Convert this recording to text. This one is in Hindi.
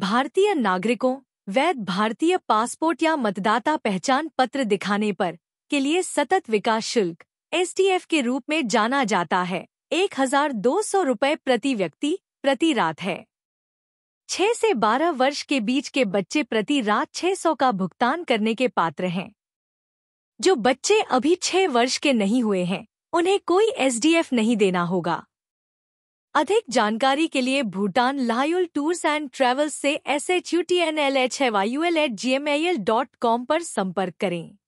भारतीय नागरिकों वैध भारतीय पासपोर्ट या मतदाता पहचान पत्र दिखाने पर के लिए सतत विकास शुल्क एस के रूप में जाना जाता है एक हजार दो सौ रूपए प्रति व्यक्ति प्रति रात है छह से बारह वर्ष के बीच के बच्चे प्रति रात छह सौ का भुगतान करने के पात्र हैं जो बच्चे अभी छह वर्ष के नहीं हुए हैं उन्हें कोई एस नहीं देना होगा अधिक जानकारी के लिए Bhutan Lhayul tours and travels से S H U T N L H Y L at G M I L dot com पर संपर्क करें